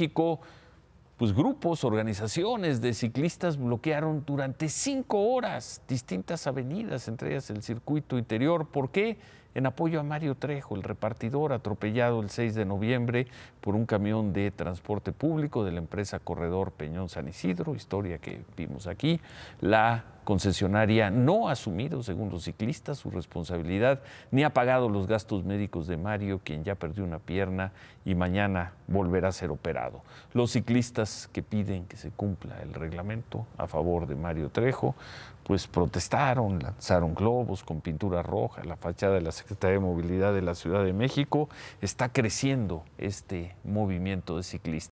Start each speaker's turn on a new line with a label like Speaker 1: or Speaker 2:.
Speaker 1: México, pues grupos, organizaciones de ciclistas bloquearon durante cinco horas distintas avenidas, entre ellas el circuito interior. ¿Por qué? En apoyo a Mario Trejo, el repartidor atropellado el 6 de noviembre por un camión de transporte público de la empresa Corredor Peñón San Isidro, historia que vimos aquí. La concesionaria no ha asumido, según los ciclistas, su responsabilidad, ni ha pagado los gastos médicos de Mario, quien ya perdió una pierna y mañana volverá a ser operado. Los ciclistas que piden que se cumpla el reglamento a favor de Mario Trejo, pues protestaron, lanzaron globos con pintura roja, la fachada de la Secretaría de Movilidad de la Ciudad de México. Está creciendo este movimiento de ciclistas.